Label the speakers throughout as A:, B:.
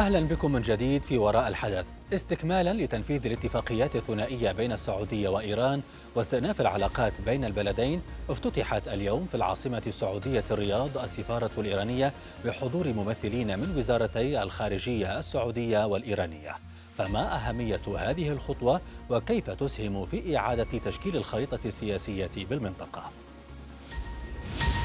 A: أهلا بكم من جديد في وراء الحدث استكمالا لتنفيذ الاتفاقيات الثنائية بين السعودية وإيران واستئناف العلاقات بين البلدين افتتحت اليوم في العاصمة السعودية الرياض السفارة الإيرانية بحضور ممثلين من وزارتي الخارجية السعودية والإيرانية فما أهمية هذه الخطوة وكيف تسهم في إعادة تشكيل الخريطة السياسية بالمنطقة؟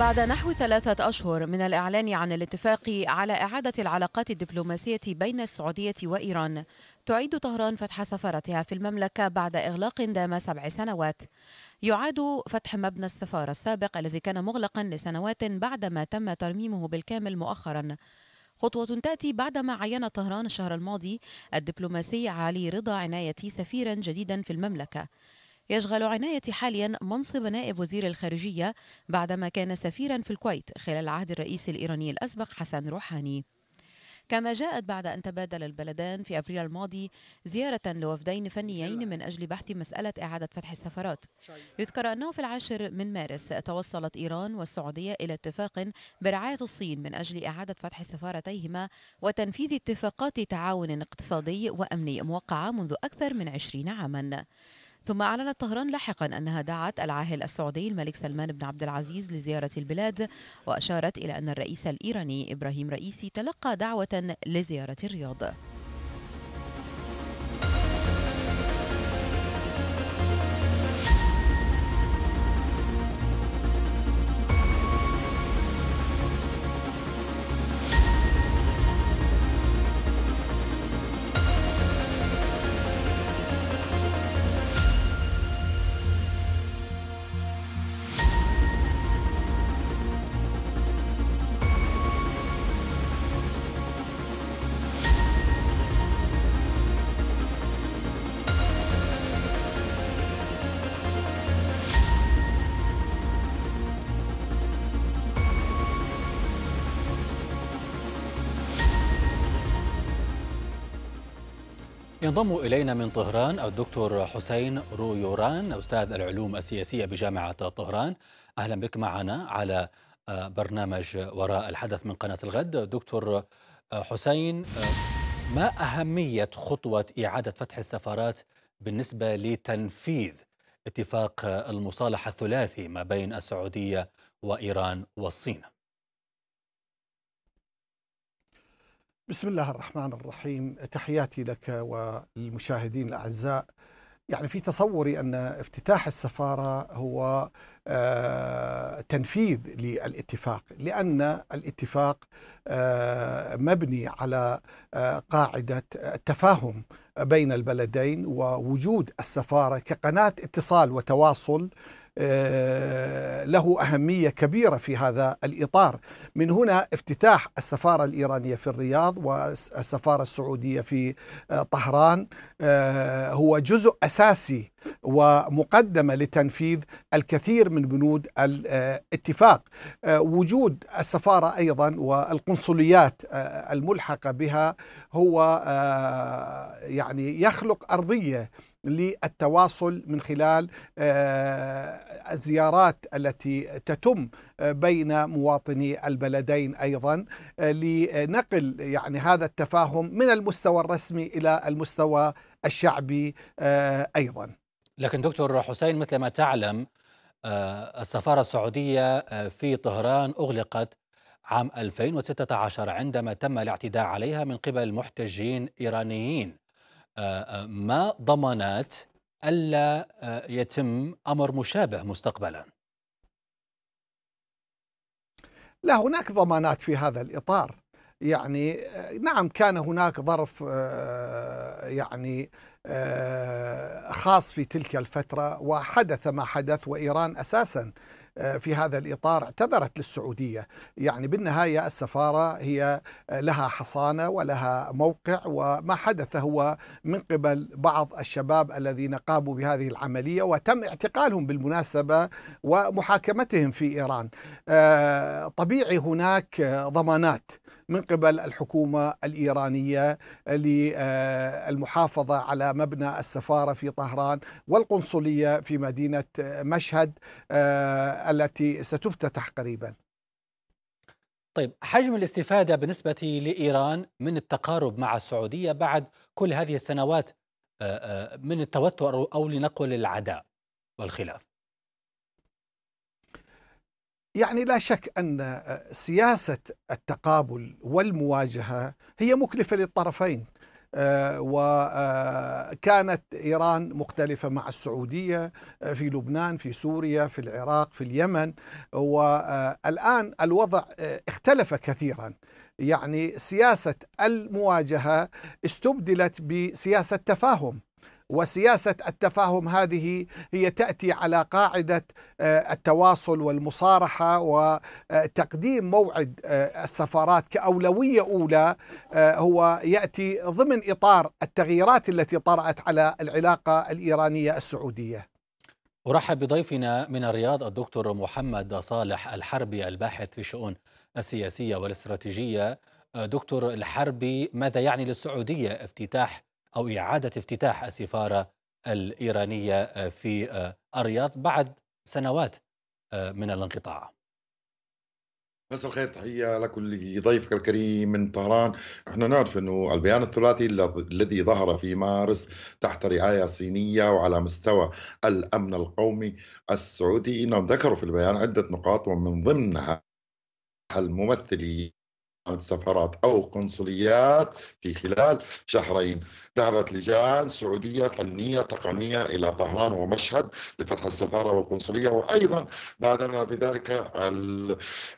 B: بعد نحو ثلاثة أشهر من الإعلان عن الاتفاق على إعادة العلاقات الدبلوماسية بين السعودية وإيران تعيد طهران فتح سفارتها في المملكة بعد إغلاق دام سبع سنوات يعاد فتح مبنى السفارة السابق الذي كان مغلقا لسنوات بعدما تم ترميمه بالكامل مؤخرا خطوة تأتي بعدما عين طهران الشهر الماضي الدبلوماسي علي رضا عناية سفيرا جديدا في المملكة يشغل عنايتي حاليا منصب نائب وزير الخارجية بعدما كان سفيرا في الكويت خلال عهد الرئيس الإيراني الأسبق حسن روحاني كما جاءت بعد أن تبادل البلدان في أبريل الماضي زيارة لوفدين فنيين من أجل بحث مسألة إعادة فتح السفارات يذكر أنه في العاشر من مارس توصلت إيران والسعودية إلى اتفاق برعاية الصين من أجل إعادة فتح سفارتيهما وتنفيذ اتفاقات تعاون اقتصادي وأمني موقعة منذ أكثر من عشرين عاماً ثم أعلنت طهران لاحقا أنها دعت العاهل السعودي الملك سلمان بن عبد العزيز لزيارة البلاد وأشارت إلى أن الرئيس الإيراني إبراهيم رئيسي تلقى دعوة لزيارة الرياض
A: ينضم إلينا من طهران الدكتور حسين رويوران أستاذ العلوم السياسية بجامعة طهران أهلا بك معنا على آه، برنامج وراء الحدث من قناة الغد دكتور آه، حسين آه، ما أهمية خطوة إعادة فتح السفارات بالنسبة لتنفيذ اتفاق المصالحة الثلاثي ما بين السعودية وإيران والصين؟
C: بسم الله الرحمن الرحيم تحياتي لك والمشاهدين الأعزاء يعني في تصوري أن افتتاح السفارة هو آه، تنفيذ للاتفاق لأن الاتفاق آه، مبني على آه، قاعدة التفاهم بين البلدين ووجود السفارة كقناة اتصال وتواصل آه، له أهمية كبيرة في هذا الإطار من هنا افتتاح السفارة الإيرانية في الرياض والسفارة السعودية في آه، طهران آه، هو جزء أساسي ومقدمة لتنفيذ الكثير من بنود الاتفاق وجود السفارة أيضا والقنصليات الملحقة بها هو يعني يخلق أرضية للتواصل من خلال آه، الزيارات التي تتم آه، بين مواطني البلدين أيضا آه، لنقل يعني هذا التفاهم من المستوى الرسمي إلى المستوى
A: الشعبي أيضا لكن دكتور حسين مثل ما تعلم السفارة السعودية في طهران أغلقت عام 2016 عندما تم الاعتداء عليها من قبل محتجين إيرانيين آه، آه، ما ضمانات ألا آه، يتم أمر مشابه مستقبلا لا هناك ضمانات في هذا
C: الإطار يعني نعم كان هناك ظرف يعني خاص في تلك الفترة وحدث ما حدث وإيران أساساً آه، في هذا الإطار اعتذرت للسعودية يعني بالنهاية السفارة هي آه، لها حصانة ولها موقع وما حدث هو من قبل بعض الشباب الذين قاموا بهذه العملية وتم اعتقالهم بالمناسبة ومحاكمتهم في إيران آه، طبيعي هناك ضمانات من قبل الحكومة الإيرانية للمحافظة على مبنى السفارة في طهران والقنصلية في مدينة مشهد آه، التي ستفتتح قريبا
A: طيب حجم الاستفادة بالنسبة لإيران من التقارب مع السعودية بعد كل هذه السنوات آه، آه، من التوتر أو لنقل العداء والخلاف يعني لا شك أن
C: آه، سياسة التقابل والمواجهة هي مكلفة للطرفين آه، وكانت آه، إيران مختلفة مع السعودية في لبنان في سوريا في العراق في اليمن والآن الوضع اختلف كثيراً يعني سياسة المواجهة استبدلت بسياسة تفاهم وسياسة التفاهم هذه هي تأتي على قاعدة آه، التواصل والمصارحة وتقديم موعد آه، السفارات كأولوية أولى آه، هو يأتي ضمن إطار التغييرات التي طرأت على العلاقة الإيرانية السعودية
A: أرحب بضيفنا من الرياض الدكتور محمد صالح الحربي الباحث في الشؤون السياسية والاستراتيجية دكتور الحربي ماذا يعني للسعودية افتتاح أو إعادة افتتاح السفارة الإيرانية آه، في آه، الرياض بعد سنوات آه، من الانقطاع
D: مساء الخير تحية لكل ضيفك الكريم من طهران احنا نعرف انه البيان الثلاثي الذي ظهر في مارس تحت رعاية صينية وعلى مستوى الأمن القومي السعودي انهم ذكروا في البيان عدة نقاط ومن ضمنها الممثلين السفارات أو قنصليات في خلال شهرين ذهبت لجان سعودية فنية تقنية إلى طهران ومشهد لفتح السفارة والقنصلية وأيضا بادرنا بذلك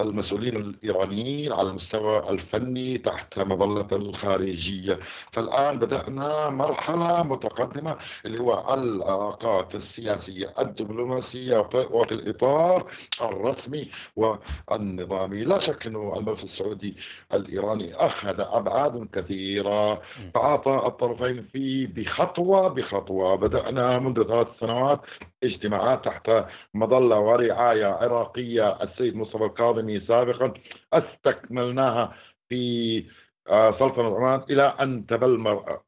D: المسؤولين الإيرانيين على المستوى الفني تحت مظلة الخارجية فالآن بدأنا مرحلة متقدمة اللي هو العلاقات السياسية الدبلوماسية وفي الإطار الرسمي والنظامي لا شك أنه الملف السعودي الإيراني أخذ أبعاد كثيرة تعاطى الطرفين في بخطوة بخطوة بدأنا منذ ثلاث سنوات اجتماعات تحت مظلة ورعاية عراقية السيد مصطفى الكاظمي سابقا استكملناها في آه، سلطنة عمان إلى أن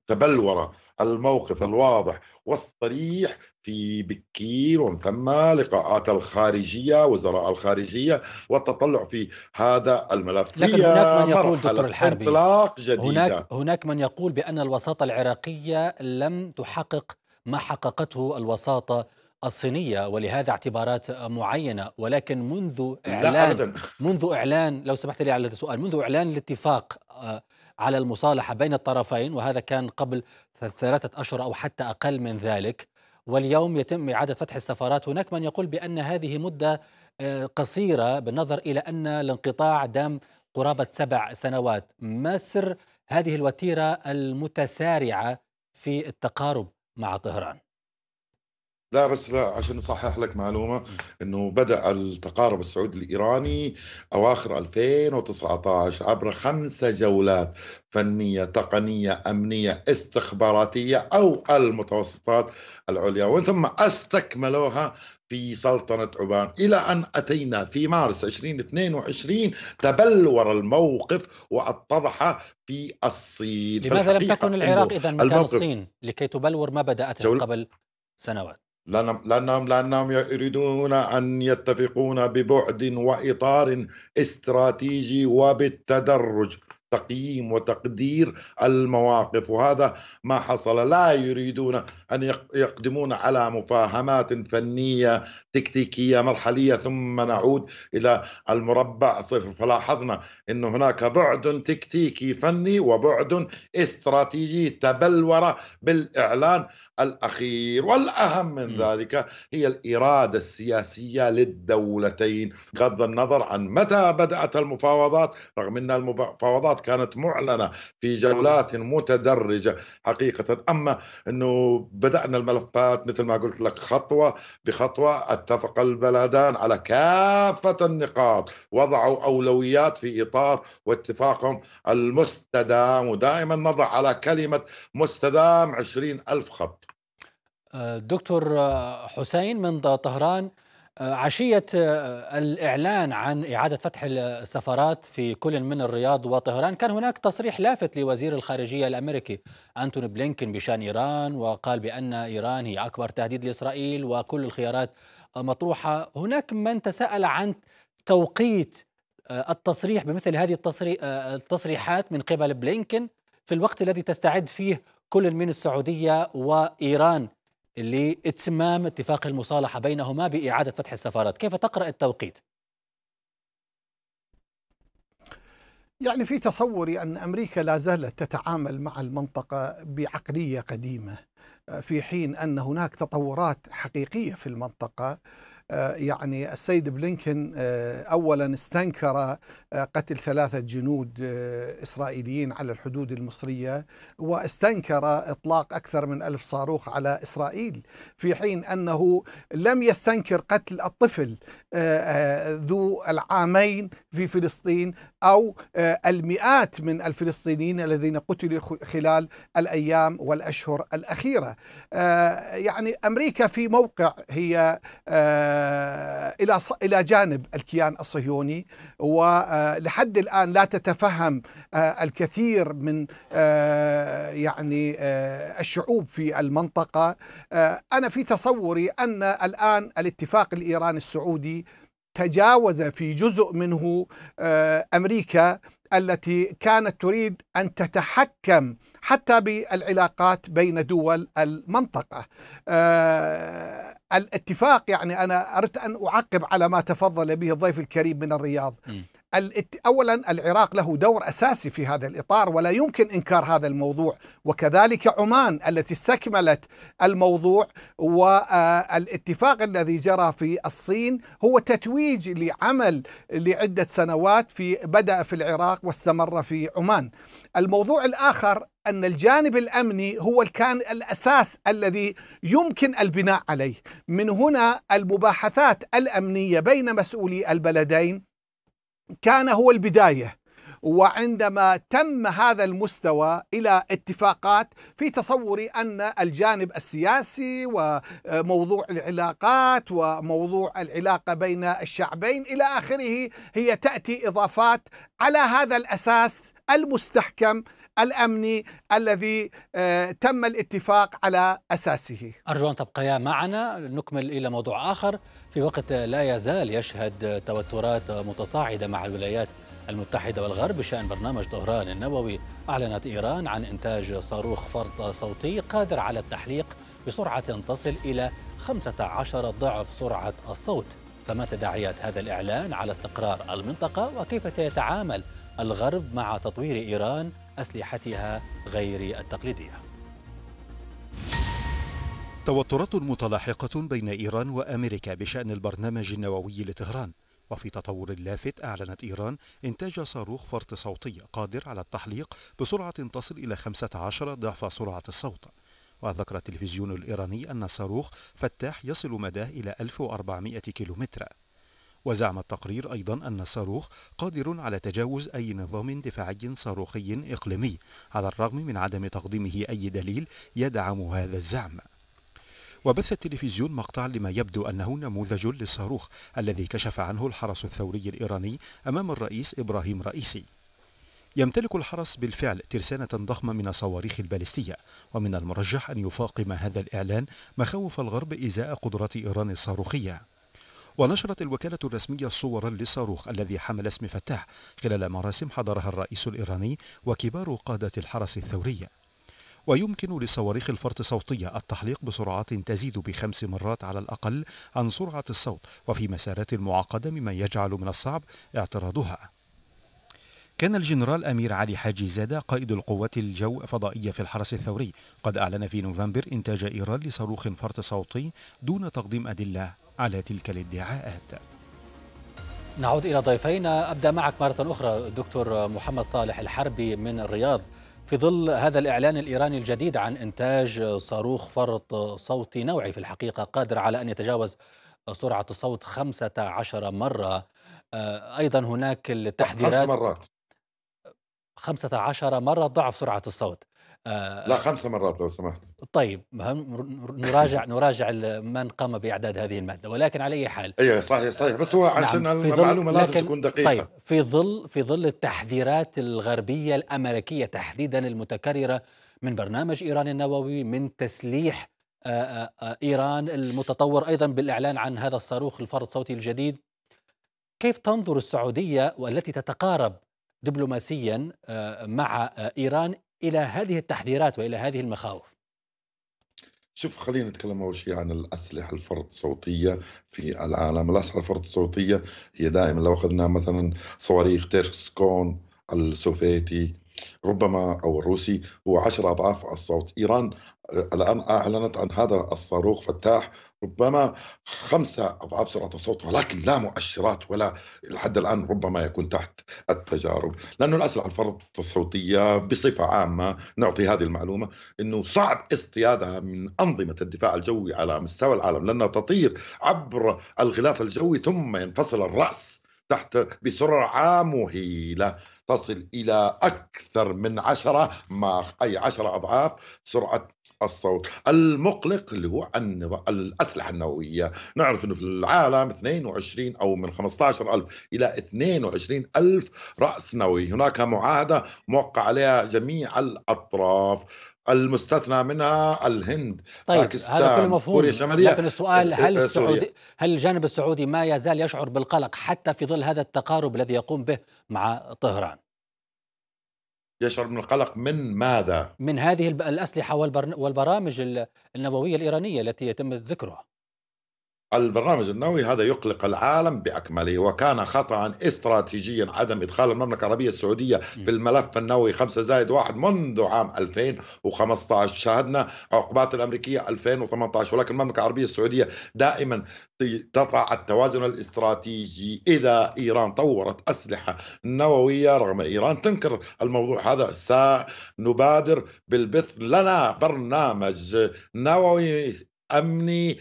D: تبلور الموقف الواضح والصريح في بكير ومن ثم لقاءات الخارجية وزراء الخارجية والتطلع في هذا الملف لكن هناك من يقول دكتور الحربي هناك,
A: هناك من يقول بأن الوساطة العراقية لم تحقق ما حققته الوساطة الصينية ولهذا اعتبارات معينة ولكن منذ إعلان منذ إعلان لو سمحت لي على هذا السؤال منذ إعلان الاتفاق آه، على المصالحة بين الطرفين وهذا كان قبل ثلاثة أشهر أو حتى أقل من ذلك واليوم يتم إعادة فتح السفارات هناك من يقول بأن هذه مدة آه، قصيرة بالنظر إلى أن الانقطاع دام قرابة سبع سنوات ما سر هذه الوتيرة المتسارعة في التقارب مع طهران
D: لا بس لا عشان اصحح لك معلومه انه بدا التقارب السعودي الايراني اواخر 2019 عبر خمسه جولات فنيه تقنيه امنيه استخباراتيه او المتوسطات العليا ومن ثم استكملوها في سلطنة عبان إلى أن أتينا في مارس 2022 تبلور الموقف واتضح في الصين لماذا لم تكن العراق إذا مكان الموقف. الصين لكي تبلور ما بدأت قبل سنوات لأنهم, لأنهم يريدون أن يتفقون ببعد وإطار استراتيجي وبالتدرج تقييم وتقدير المواقف وهذا ما حصل لا يريدون ان يقدمون على مفاهمات فنيه تكتيكيه مرحليه ثم نعود الى المربع صفر فلاحظنا ان هناك بعد تكتيكي فني وبعد استراتيجي تبلور بالاعلان الاخير والاهم من ذلك هي الاراده السياسيه للدولتين بغض النظر عن متى بدات المفاوضات رغم ان المفاوضات كانت معلنة في جولات متدرجة حقيقة أما أنه بدأنا الملفات مثل ما قلت لك خطوة بخطوة اتفق البلدان على كافة النقاط وضعوا أولويات في إطار واتفاقهم المستدام ودائما نضع على كلمة مستدام عشرين ألف خط
A: آه، دكتور آه، حسين من طهران عشية آه، الإعلان عن إعادة فتح السفارات في كل من الرياض وطهران كان هناك تصريح لافت لوزير الخارجية الأمريكي أنتوني بلينكن بشأن إيران وقال بأن إيران هي أكبر تهديد لإسرائيل وكل الخيارات مطروحة هناك من تساءل عن توقيت آه، التصريح بمثل هذه آه، التصريحات من قبل بلينكن في الوقت الذي تستعد فيه كل من السعودية وإيران لاتمام اتفاق المصالحة بينهما بإعادة فتح السفارات كيف تقرأ التوقيت؟
C: يعني في تصوري أن أمريكا لا زالت تتعامل مع المنطقة بعقلية قديمة في حين أن هناك تطورات حقيقية في المنطقة آه، يعني السيد بلينكن آه، أولا استنكر آه، قتل ثلاثة جنود إسرائيليين على الحدود المصرية واستنكر إطلاق أكثر من ألف صاروخ على إسرائيل في حين أنه لم يستنكر قتل الطفل ذو العامين في فلسطين أو المئات من الفلسطينيين الذين قتلوا خلال الأيام والأشهر الأخيرة يعني أمريكا في موقع هي آه، الى الى جانب الكيان الصهيوني ولحد آه، الان لا تتفهم آه، الكثير من يعني الشعوب في المنطقه انا في تصوري ان الان الاتفاق الايراني السعودي تجاوز في جزء منه امريكا التي كانت تريد أن تتحكم حتى بالعلاقات بين دول المنطقة آه الاتفاق يعني أنا أردت أن أعقب على ما تفضل به الضيف الكريم من الرياض م. اولا العراق له دور اساسي في هذا الاطار ولا يمكن انكار هذا الموضوع وكذلك عمان التي استكملت الموضوع والاتفاق آه، الذي جرى في الصين هو تتويج لعمل لعده سنوات في بدا في العراق واستمر في عمان. الموضوع الاخر أن الجانب الأمني هو كان الأساس الذي يمكن البناء عليه من هنا المباحثات الأمنية بين مسؤولي البلدين كان هو البدايه وعندما تم هذا المستوى الى اتفاقات في تصوري ان الجانب السياسي وموضوع العلاقات وموضوع العلاقه بين الشعبين الى اخره هي تاتي اضافات على هذا الاساس المستحكم الأمني الذي آه، تم الاتفاق
A: على أساسه أرجو أن تبقيا معنا نكمل إلى موضوع آخر في وقت لا يزال يشهد توترات متصاعدة مع الولايات المتحدة والغرب بشأن برنامج طهران النووي أعلنت إيران عن إنتاج صاروخ فرط صوتي قادر على التحليق بسرعة تصل إلى 15 ضعف سرعة الصوت فما تداعيات هذا الإعلان على استقرار المنطقة وكيف سيتعامل الغرب مع تطوير إيران أسلحتها غير التقليدية
E: توترات متلاحقة بين إيران وأمريكا بشأن البرنامج النووي لطهران وفي تطور لافت أعلنت إيران إنتاج صاروخ فرط صوتي قادر على التحليق بسرعة تصل إلى 15 ضعف سرعة الصوت وذكر التلفزيون الإيراني أن صاروخ فتاح يصل مداه إلى 1400 كيلومتر وزعم التقرير أيضا أن الصاروخ قادر على تجاوز أي نظام دفاعي صاروخي إقليمي على الرغم من عدم تقديمه أي دليل يدعم هذا الزعم وبث التلفزيون مقطعا لما يبدو أنه نموذج للصاروخ الذي كشف عنه الحرس الثوري الإيراني أمام الرئيس إبراهيم رئيسي يمتلك الحرس بالفعل ترسانة ضخمة من الصواريخ البالستية ومن المرجح أن يفاقم هذا الإعلان مخاوف الغرب إزاء قدرة إيران الصاروخية ونشرت الوكالة الرسمية صورا للصاروخ الذي حمل اسم فتاح خلال مراسم حضرها الرئيس الإيراني وكبار قادة الحرس الثورية ويمكن لصواريخ الفرط صوتية التحليق بسرعات تزيد بخمس مرات على الأقل عن سرعة الصوت وفي مسارات معقدة مما يجعل من الصعب اعتراضها كان الجنرال أمير علي حاجي زادة قائد القوات الجو فضائية في الحرس الثوري قد أعلن في نوفمبر إنتاج إيران لصاروخ فرط صوتي دون تقديم أدلة على تلك الادعاءات
A: نعود إلى ضيفينا أبدأ معك مرة أخرى دكتور محمد صالح الحربي من الرياض في ظل هذا الإعلان الإيراني الجديد عن إنتاج صاروخ فرط صوتي نوعي في الحقيقة قادر على أن يتجاوز سرعة الصوت 15 مرة آه، أيضا هناك التحذيرات خمس مرات 15 مرة ضعف سرعة الصوت آه، لا
D: خمس مرات لو سمحت
A: طيب نراجع نراجع من قام باعداد هذه الماده ولكن على اي حال ايوه
D: صحيح صحيح بس هو نعم، عشان نعم المعلومه لازم تكون دقيقه طيب
A: في ظل في ظل التحذيرات الغربيه الامريكيه تحديدا المتكرره من برنامج ايران النووي من تسليح آه، آه، ايران المتطور ايضا بالاعلان عن هذا الصاروخ الفرد الصوتي الجديد كيف تنظر السعوديه والتي تتقارب دبلوماسيا مع ايران الى هذه التحذيرات والى هذه المخاوف؟
D: شوف خلينا نتكلم اول شيء عن الاسلحه الفرد الصوتيه في العالم، الاسلحه الفرد الصوتيه هي دائما لو اخذنا مثلا صواريخ تيرسكون السوفيتي ربما او الروسي هو 10 اضعاف الصوت، ايران الآن أعلنت عن هذا الصاروخ فتاح ربما خمسة أضعاف سرعة الصوت ولكن لا مؤشرات ولا لحد الآن ربما يكون تحت التجارب لأنه الأسلحة الفرط الصوتية بصفة عامة نعطي هذه المعلومة أنه صعب اصطيادها من أنظمة الدفاع الجوي على مستوى العالم لأنها تطير عبر الغلاف الجوي ثم ينفصل الرأس تحت بسرعة مهيلة تصل إلى أكثر من عشرة ما أي عشرة أضعاف سرعة الصوت المقلق اللي هو النظام الأسلحة النووية نعرف أنه في العالم 22 أو من 15 ألف إلى 22 ألف رأس نووي هناك معاهدة موقع عليها جميع الأطراف المستثنى منها الهند طيب باكستان هذا كله مفهوم الشمالية لكن السؤال إيه، هل إيه، السعودي هل الجانب السعودي
A: ما يزال يشعر بالقلق حتى في ظل هذا التقارب الذي يقوم به مع طهران
D: يشعر من القلق من ماذا؟
A: من هذه الأسلحة والبرامج النووية الإيرانية التي يتم ذكرها
D: البرنامج النووي هذا يقلق العالم باكمله وكان خطا استراتيجيا عدم ادخال المملكه العربيه السعوديه في الملف النووي 5 زائد 1 منذ عام 2015 شاهدنا عقوبات الامريكيه 2018 ولكن المملكه العربيه السعوديه دائما تضع التوازن الاستراتيجي اذا ايران طورت اسلحه نوويه رغم ايران تنكر الموضوع هذا سنبادر بالبث لنا برنامج نووي امني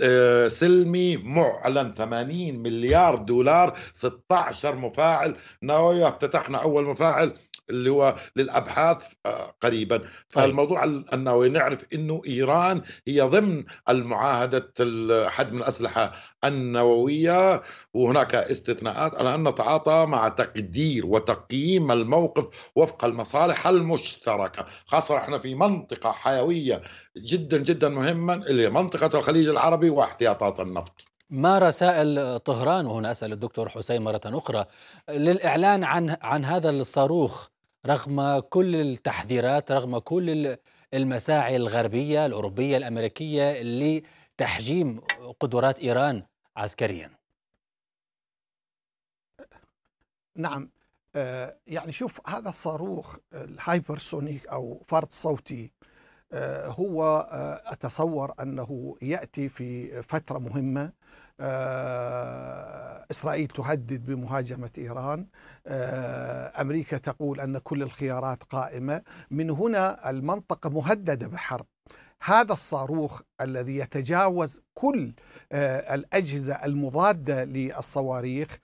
D: آه، سلمي معلن 80 مليار دولار 16 مفاعل نويا افتتحنا أول مفاعل اللي هو للابحاث آه، قريبا طيب. فالموضوع انه نعرف انه ايران هي ضمن المعاهده حجم من الاسلحه النوويه وهناك استثناءات على ان نتعاطى مع تقدير وتقييم الموقف وفق المصالح المشتركه خاصه احنا في منطقه حيويه جدا جدا مهمه اللي هي منطقه الخليج العربي واحتياطات النفط
A: ما رسائل طهران وهنا اسال الدكتور حسين مره اخرى للاعلان عن عن هذا الصاروخ رغم كل التحذيرات رغم كل المساعي الغربية الأوروبية الأمريكية لتحجيم قدرات إيران عسكريا
C: نعم آه، يعني شوف هذا الصاروخ الهايبرسونيك أو فرد صوتي آه، هو آه، أتصور أنه يأتي في فترة مهمة آه، إسرائيل تهدد بمهاجمة إيران آه، أمريكا تقول أن كل الخيارات قائمة من هنا المنطقة مهددة بحرب هذا الصاروخ الذي يتجاوز كل آه، الأجهزة المضادة للصواريخ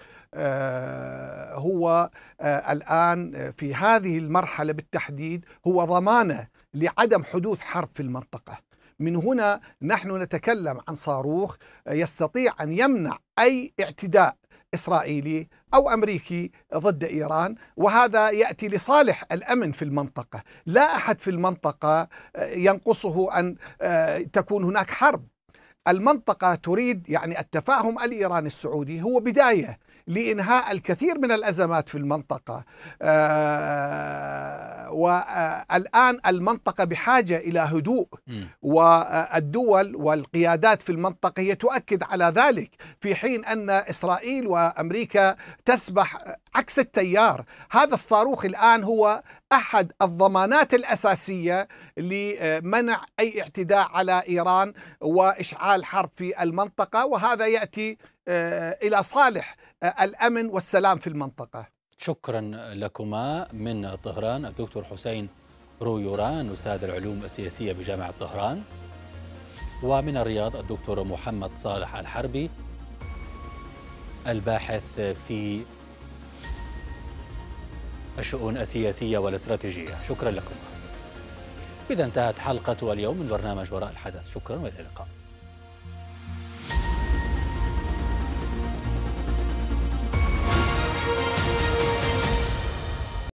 C: هو الآن في هذه المرحلة بالتحديد هو ضمانة لعدم حدوث حرب في المنطقة من هنا نحن نتكلم عن صاروخ يستطيع أن يمنع أي اعتداء إسرائيلي أو أمريكي ضد إيران وهذا يأتي لصالح الأمن في المنطقة لا أحد في المنطقة ينقصه أن آه، تكون هناك حرب المنطقة تريد يعني التفاهم الإيراني السعودي هو بداية لإنهاء الكثير من الأزمات في المنطقة آه، والآن المنطقة بحاجة إلى هدوء والدول والقيادات في المنطقة هي تؤكد على ذلك في حين أن إسرائيل وأمريكا تسبح عكس التيار هذا الصاروخ الآن هو أحد الضمانات الأساسية لمنع أي اعتداء على إيران وإشعال حرب في المنطقة وهذا يأتي آه، إلى صالح آه، الأمن والسلام في المنطقة
A: شكرا لكما من طهران الدكتور حسين رويوران أستاذ العلوم السياسية بجامعة طهران ومن الرياض الدكتور محمد صالح الحربي الباحث في الشؤون السياسية والاستراتيجية شكرا لكم إذا انتهت حلقة اليوم من برنامج وراء الحدث شكرا وإلى اللقاء